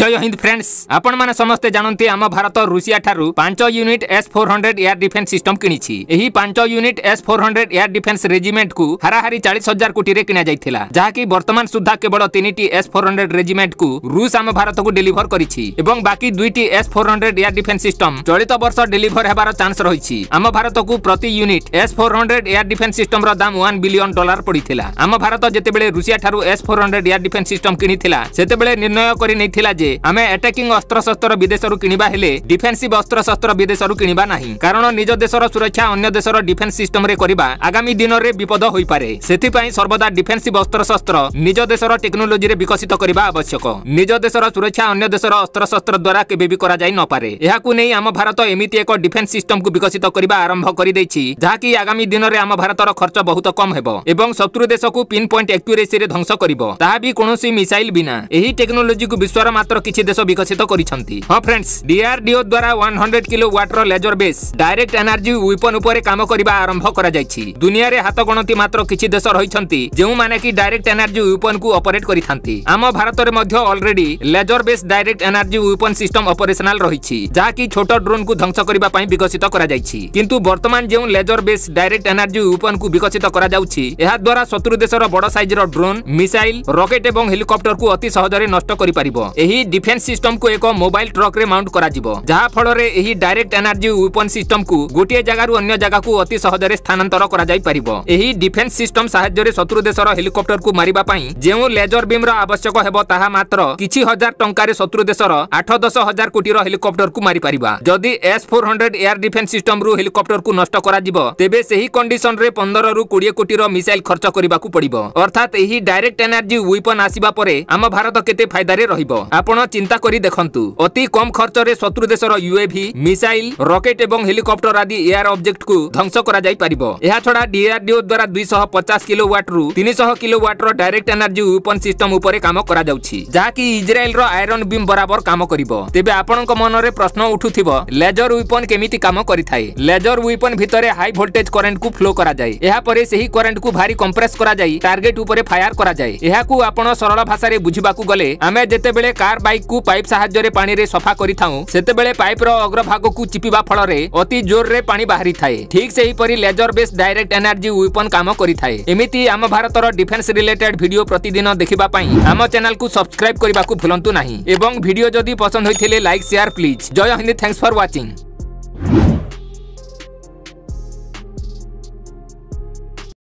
জয় Hind friends আপনার সমস্তে জাঁতি আমার ভারত রুষিয়া ঠার পাঁচ unit S four hundred air defence system কিছি এই পাঁচ unit S four hundred air defence regiment কু হারাহারি চাশ হাজার কোটিরে কিনা যাই যাকি বর্তমান সুদ্ধা কেবল তিনটি এস ফোর হন্ড্রেড রেজিমেন্ট কু রুষ আম ভারতক ডেলিভর করেছি এবং বাকি দুইটি S four hundred air defence system চলিত বর্ষ ডেলিভর হবার চান্স রয়েছে আম ভারতক প্রতি unit S four hundred air defence system দাম ওয়ান বিলিয়ন ডলার পড়ি আম ভারত যেতবে রুষিয়া ঠার S four hundred air defence system কিনি সেতবে নির্ণয় করে নেই ଯେ ଆମେ ଆଟାକିଂ ଅସ୍ତ୍ରଶସ୍ତ୍ର ବିଦେଶରୁ କିଣିବା ହେଲେ ଡିଫେନ୍ସିଭ ଅସ୍ତ୍ରଶସ୍ତ୍ର ବିଦେଶରୁ କିଣିବା ନାହିଁ କାରଣ ନିଜ ଦେଶର ସୁରକ୍ଷା ଅନ୍ୟ ଦେଶର ଡିଫେନ୍ସ ସିଷ୍ଟମରେ କରିବା ଆଗାମୀ ଦିନରେ ବିପଦ ହୋଇପାରେ ସେଥିପାଇଁ ସର୍ବଦା ଡିଫେନ୍ସିଭ ଅସ୍ତ୍ରଶସ୍ତ୍ର ନିଜ ଦେଶର ଟେକ୍ନୋଲୋଜିରେ ବିକଶିତ କରିବା ଆବଶ୍ୟକ ନିଜ ଦେଶର ସୁରକ୍ଷା ଅନ୍ୟ ଦେଶର ଅସ୍ତ୍ରଶସ୍ତ୍ର ଦ୍ୱାରା କେବେ ବି କରାଯାଇ ନପାରେ ଏହାକୁ ନେଇ ଆମ ଭାରତ ଏମିତି ଏକ ଡିଫେନ୍ସ ସିଷ୍ଟମକୁ ବିକଶିତ କରିବା ଆରମ୍ଭ କରିଦେଇଛି ଯାହାକି ଆଗାମୀ ଦିନରେ ଆମ ଭାରତର ଖର୍ଚ୍ଚ ବହୁତ କମ୍ ହେବ ଏବଂ ଶତ୍ରୁ ଦେଶକୁ ପିନ୍ ପଏଣ୍ଟ ଆକ୍ୟୁରେସିରେ ଧ୍ୱଂସ କରିବ ତାହା ବି କୌଣସି ମିସାଇଲ ବିନା ଏହି ଟେକ୍ନୋଲୋଜିକୁ ବିଶ୍ୱର ମାତ୍ର କିଛି ଦେଶ ବିକଶିତ କରିଛନ୍ତି ହଁ ଫ୍ରେଣ୍ଡସ୍ ଡିଆରଡିଓ ଦ୍ୱାରା ୱାନ୍ ହଣ୍ଡ୍ରେଡ୍ କିଲୋ ୱାଟ୍ର laser base direct energy weapon ଉପରେ କାମ କରିବା ଆରମ୍ଭ କରାଯାଇଛି ଦୁନିଆରେ ହାତ ଗଣତି ମାତ୍ର କିଛି ଦେଶ ରହିଛନ୍ତି ଯେଉଁମାନେ କି ଡାଇରେକ୍ଟ ଏନର୍ଜି ୱେପନ୍କୁ ଅପରେଟ୍ କରିଥାନ୍ତି ଆମ ଭାରତରେ ମଧ୍ୟ already laser base direct energy weapon system operational ରହିଛି ଯାହାକି ଛୋଟ ଡ୍ରୋନ୍କୁ ଧ୍ୱଂସ କରିବା ପାଇଁ ବିକଶିତ କରାଯାଇଛି କିନ୍ତୁ ବର୍ତ୍ତମାନ ଯେଉଁ ଲେଜର ବେସ୍ ଡାଇରେକ୍ଟ ଏନର୍ଜି ୱେପନ୍କୁ ବିକଶିତ କରାଯାଉଛି ଏହା ଦ୍ୱାରା ଶତ୍ରୁ ଦେଶର ବଡ଼ ସାଇଜର ଡ୍ରୋନ୍ ମିସାଇଲ୍ ରକେଟ୍ ଏବଂ ହେଲିକପ୍ଟରକୁ ଅତି ସହଜରେ ନଷ୍ଟ କରିପାରିବ ଏହି ଡିଫେନ୍ସ ସିଷ୍ଟମକୁ ଏକ ମୋବାଇଲ ଟ୍ରକରେ ମାଉଣ୍ଟ କରାଯିବ ଯାହାଫଳରେ ଏହି ଡାଇରେକ୍ଟ ଏନର୍ଜି ୱେପନ୍ ସିଷ୍ଟମକୁ ଗୋଟିଏ ଜାଗାରୁ ଅନ୍ୟ ଜାଗାକୁ ଅତି ସହଜରେ ସ୍ଥାନାନ୍ତର କରାଯାଇପାରିବ ଏହି ଡିଫେନ୍ସ ସିଷ୍ଟମ ସାହାଯ୍ୟରେ ଶତ୍ରୁ ଦେଶର ହେଲିକପ୍ଟରକୁ ମାରିବା ପାଇଁ ଯେଉଁ ଲେଜର ବିମ୍ର ଆବଶ୍ୟକ ହେବ ତାହା ମାତ୍ର କିଛି ହଜାର ଟଙ୍କାରେ ଶତ୍ରୁ ଦେଶର ଆଠ ଦଶ ହଜାର କୋଟିର ହେଲିକପ୍ଟରକୁ ମାରିପାରିବା ଯଦି S four hundred air defence ସିଷ୍ଟମରୁ ହେଲିକପ୍ଟରକୁ ନଷ୍ଟ କରାଯିବ ତେବେ ସେହି କଣ୍ଡିସନରେ ପନ୍ଦରରୁ କୋଡ଼ିଏ କୋଟିର ମିସାଇଲ ଖର୍ଚ୍ଚ କରିବାକୁ ପଡ଼ିବ ଅର୍ଥାତ୍ ଏହି ଡାଇରେକ୍ଟ ଏନର୍ଜି ୱେପନ୍ ଆସିବା ପରେ ଆମ ଭାରତ କେତେ ଫାଇଦାରେ ରହିବ ଆପଣ ଚିନ୍ତା କରି ଦେଖନ୍ତୁ ଅତି କମ୍ ଖର୍ଚ୍ଚରେ ଶତ୍ରୁ ଦେଶର ୟୁଏଭି ମିସାଇଲ ରକେଟ୍ ଏବଂ ହେଲିକପ୍ଟର ଆଦି ଏୟାର ଅବଜେକ୍ଟକୁ ଧ୍ୱଂସ କରାଯାଇପାରିବ ଏହାଛଡ଼ା ଡିଆର୍ଡିଓ ଦ୍ୱାରା ଦୁଇଶହ ପଚାଶ କିଲୋ ୱାଟ୍ରୁ ତିନିଶହ କିଲୋ ୱାଟ୍ର ଡାଇରେକ୍ଟ ଏନର୍ଜି ୱେପନ୍ ସିଷ୍ଟମ ଉପରେ କାମ କରାଯାଉଛି ଯାହାକି ଇସ୍ରାଏଲର ଆଇରନ୍ ବିମ୍ ବରାବର କାମ କରିବ ତେବେ ଆପଣଙ୍କ ମନରେ ପ୍ରଶ୍ନ ଉଠୁଥିବ ଲେଜର ୱେପନ୍ କେମିତି କାମ କରିଥାଏ ଲେଜର ୱେପନ୍ ଭିତରେ ହାଇ ଭୋଲ୍ଟେଜ କରେଣ୍ଟକୁ ଫ୍ଲୋ କରାଯାଏ ଏହାପରେ ସେହି କରେଣ୍ଟକୁ ଭାରି କମ୍ପ୍ରେସ୍ କରାଯାଇ ଟାର୍ଗେଟ ଉପରେ ଫାୟାର କରାଯାଏ ଏହାକୁ ଆପଣ ସରଳ ଭାଷାରେ ବୁଝିବାକୁ ଗଲେ ଆମେ ଯେତେବେଳେ କାର୍ ବାଇକ୍କୁ ପାଇପ୍ ସାହାଯ୍ୟରେ ପାଣିରେ ସଫା କରିଥାଉ ସେତେବେଳେ ପାଇପ୍ର ଅଗ୍ରଭାଗକୁ ଚିପିବା ଫଳରେ ଅତି ଜୋରରେ ପାଣି ବାହାରିଥାଏ ଠିକ୍ ସେହିପରି laser base direct energy weapon କାମ କରିଥାଏ ଏମିତି ଆମ ଭାରତର ଡିଫେନ୍ସ ରିଲେଟେଡ୍ ଭିଡିଓ ପ୍ରତିଦିନ ଦେଖିବା ପାଇଁ ଆମ ଚ୍ୟାନେଲକୁ ସବସ୍କ୍ରାଇବ୍ କରିବାକୁ ଭୁଲନ୍ତୁ ନାହିଁ ଏବଂ ଭିଡିଓ ଯଦି ପସନ୍ଦ ହୋଇଥିଲେ ଲାଇକ୍ ସେୟାର ପ୍ଲିଜ୍ ଜୟ ହିନ୍ଦୀ ଥ୍ୟାଙ୍କସ୍ ଫର୍ ୱାଚିଂ